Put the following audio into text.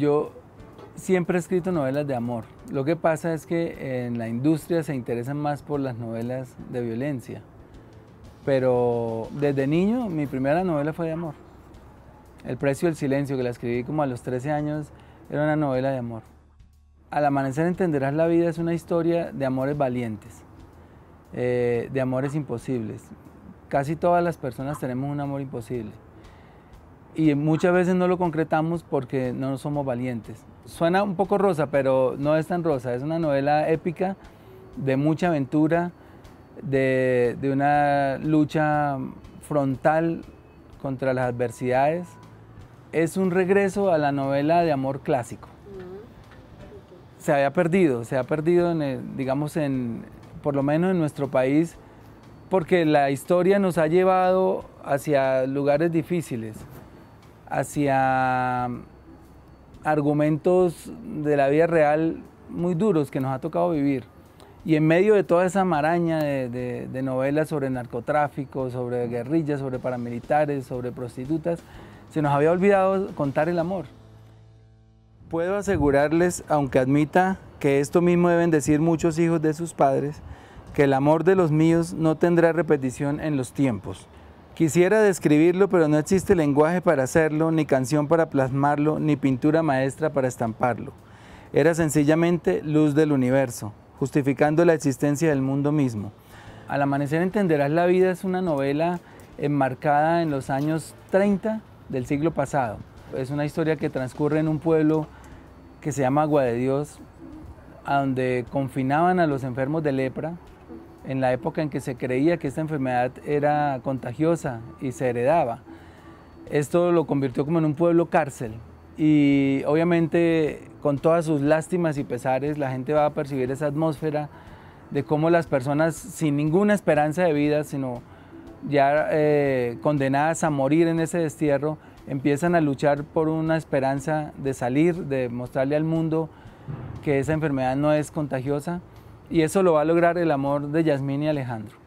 yo siempre he escrito novelas de amor. Lo que pasa es que en la industria se interesan más por las novelas de violencia. Pero desde niño mi primera novela fue de amor. El precio del silencio, que la escribí como a los 13 años, era una novela de amor. Al amanecer entenderás la vida es una historia de amores valientes, eh, de amores imposibles. Casi todas las personas tenemos un amor imposible y muchas veces no lo concretamos porque no somos valientes. Suena un poco rosa, pero no es tan rosa. Es una novela épica, de mucha aventura, de, una lucha frontal contra las adversidades. Es un regreso a la novela de amor clásico. Se había perdido, se ha perdido, digamos, en, por lo menos en nuestro país, porque la historia nos ha llevado hacia lugares difíciles hacia argumentos de la vida real muy duros que nos ha tocado vivir. Y en medio de toda esa maraña de, novelas sobre narcotráfico, sobre guerrillas, sobre paramilitares, sobre prostitutas, se nos había olvidado contar el amor. Puedo asegurarles, aunque admita que esto mismo deben decir muchos hijos de sus padres, que el amor de los míos no tendrá repetición en los tiempos. Quisiera describirlo, pero no existe lenguaje para hacerlo, ni canción para plasmarlo, ni pintura maestra para estamparlo. Era sencillamente luz del universo, justificando la existencia del mundo mismo. Al amanecer entenderás la vida es una novela enmarcada en los años 30 del siglo pasado. Es una historia que transcurre en un pueblo que se llama Agua de Dios, a donde confinaban a los enfermos de lepra, en la época en que se creía que esta enfermedad era contagiosa y se heredaba. Esto lo convirtió como en un pueblo cárcel y obviamente con todas sus lástimas y pesares la gente va a percibir esa atmósfera de cómo las personas sin ninguna esperanza de vida, sino ya eh, condenadas a morir en ese destierro, empiezan a luchar por una esperanza de salir, de mostrarle al mundo que esa enfermedad no es contagiosa y eso lo va a lograr el amor de Yasmín y Alejandro.